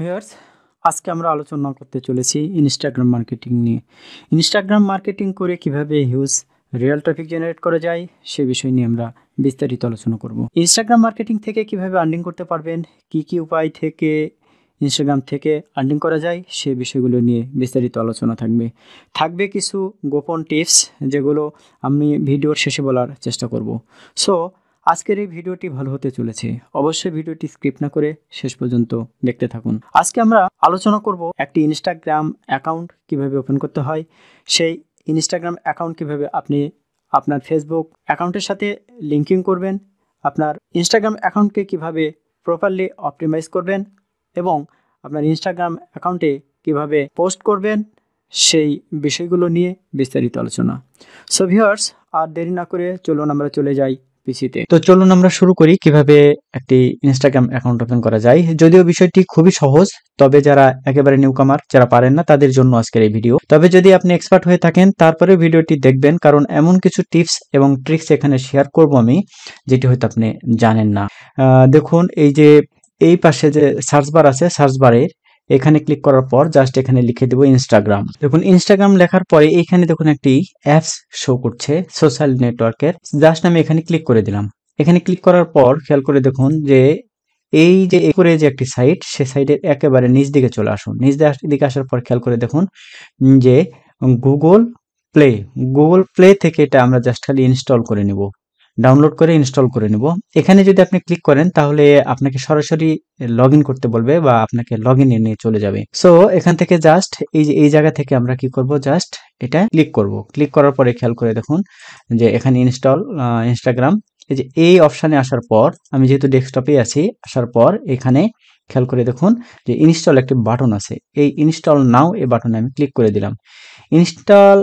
viewers আজকে আমরা আলোচনা করতে চলেছি ইনস্টাগ্রাম মার্কেটিং নিয়ে ইনস্টাগ্রাম মার্কেটিং করে কিভাবে হিউজ রিয়েল ট্রাফিক জেনারেট করা যায় সে বিষয় নিয়ে আমরা বিস্তারিত আলোচনা করব ইনস্টাগ্রাম মার্কেটিং থেকে কিভাবে আর্নিং করতে পারবেন কি কি উপায় থেকে ইনস্টাগ্রাম থেকে আর্নিং করা যায় সে বিষয়গুলো নিয়ে বিস্তারিত আলোচনা থাকবে থাকবে কিছু গোপন টিপস যেগুলো আমি ভিডিওর শেষে বলার চেষ্টা করব সো আজকের এই ভিডিওটি ভালো হতে চলেছে অবশ্যই ভিডিওটি স্ক্রিপ্ট না করে শেষ পর্যন্ত দেখতে থাকুন আজকে আমরা আলোচনা করব একটি ইনস্টাগ্রাম অ্যাকাউন্ট কিভাবে ওপেন করতে হয় সেই ইনস্টাগ্রাম অ্যাকাউন্ট কিভাবে আপনি আপনার ফেসবুক অ্যাকাউন্টের সাথে লিঙ্কিং করবেন আপনার ইনস্টাগ্রাম অ্যাকাউন্টকে কিভাবে প্রপারলি অপটিমাইজ করবেন এবং আপনার ইনস্টাগ্রাম অ্যাকাউন্টে কিভাবে পোস্ট করবেন সেই বিষয়গুলো নিয়ে বিস্তারিত আলোচনা সো ভিউয়ার্স আর দেরি না করে চলুন আমরা চলে যাই পিসিতে তো চলুন আমরা শুরু করি কিভাবে একটি ইনস্টাগ্রাম অ্যাকাউন্ট ওপেন করা যায় যদিও বিষয়টি খুবই সহজ তবে যারা একেবারে নিউকামার যারা পারেন না তাদের জন্য আজকের এই ভিডিও তবে যদি আপনি এক্সপার্ট হয়ে থাকেন তারপরে ভিডিওটি দেখবেন কারণ এমন কিছু টিপস এবং ট্রিক্স এখানে শেয়ার করব আমি যেটি হয়তো আপনি জানেন না দেখুন এই যে এই পাশে যে সার্চ বার আছে সার্চ বারের এখানে ক্লিক করার পর জাস্ট এখানে লিখে দেবো ইনস্টাগ্রাম দেখুন ইনস্টাগ্রাম লেখার পরে এখানে দেখুন একটি অ্যাপস শো করছে সোশ্যাল নেটওয়ার্কের জাস্ট আমি এখানে ক্লিক করে দিলাম এখানে ক্লিক করার পর খেয়াল করে দেখুন যে এই যে করে যে একটি সাইট সে সাইটের একেবারে নিচ দিকে চলে আসুন নিচ দিকে আসার পর খেয়াল করে দেখুন যে গুগল প্লে গুগল প্লে থেকে এটা আমরা জাস্ট খালি ইনস্টল করে নেব ডাউনলোড করে ইনস্টল করে নিব এখানে যদি আপনি ক্লিক করেন তাহলে আপনাকে সরাসরি লগ ইন করতে বলবে বা আপনাকে লগ ইন নিয়ে চলে যাবে সো এখান থেকে জাস্ট এই যে এই জায়গা থেকে আমরা কি করব জাস্ট এটা ক্লিক করব ক্লিক করার পরে খেয়াল করে দেখুন যে এখানে ইনস্টল ইনস্টাগ্রাম এই যে এই অপশানে আসার পর আমি যেহেতু ডেস্কটপে আছি আসার পর এখানে খেয়াল করে দেখুন যে ইনস্টল একটি বাটন আছে এই ইনস্টল নাও এই বাটনে আমি ক্লিক করে দিলাম ইনস্টল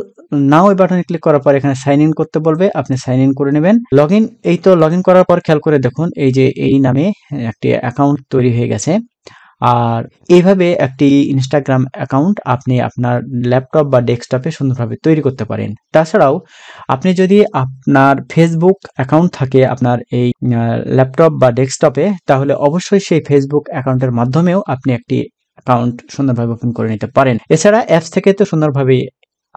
নাও এই বাটনে ক্লিক করার পর এখানে সাইন ইন করতে বলবে আপনি সাইন ইন করে নেবেন লগ এই তো লগ করার পর খেয়াল করে দেখুন এই যে এই নামে একটি অ্যাকাউন্ট তৈরি হয়ে গেছে আর এইভাবে একটি ইনস্টাগ্রাম অ্যাকাউন্ট আপনি আপনার ল্যাপটপ বা ডেস্কটপে সুন্দরভাবে তৈরি করতে পারেন তাছাড়াও আপনি যদি আপনার ফেসবুক অ্যাকাউন্ট থাকে আপনার এই ল্যাপটপ বা ডেস্কটপে তাহলে অবশ্যই সেই ফেসবুক অ্যাকাউন্টের মাধ্যমেও আপনি একটি অ্যাকাউন্ট সুন্দরভাবে ওপেন করে নিতে পারেন এছাড়া অ্যাপস থেকে তো সুন্দরভাবে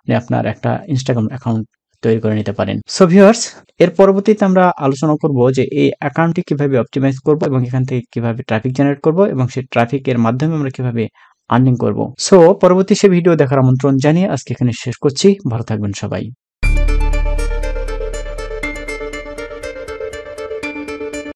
আপনি আপনার একটা ইনস্টাগ্রাম অ্যাকাউন্ট তৈরি করে নিতে পারেন সো ভিউয়ার্স এর পরবর্তীতে আমরা আলোচনা করব যে এই অ্যাকাউন্টটি কিভাবে অপটিমাইজ করব এবং এখান থেকে কিভাবে ট্রাফিক জেনারেট করব এবং সেই ট্রাফিকের মাধ্যমে আমরা কিভাবে আর্নিং করব সো পরবর্তী সে ভিডিও দেখার আমন্ত্রণ জানিয়ে আজকে এখানে শেষ করছি ভালো থাকবেন সবাই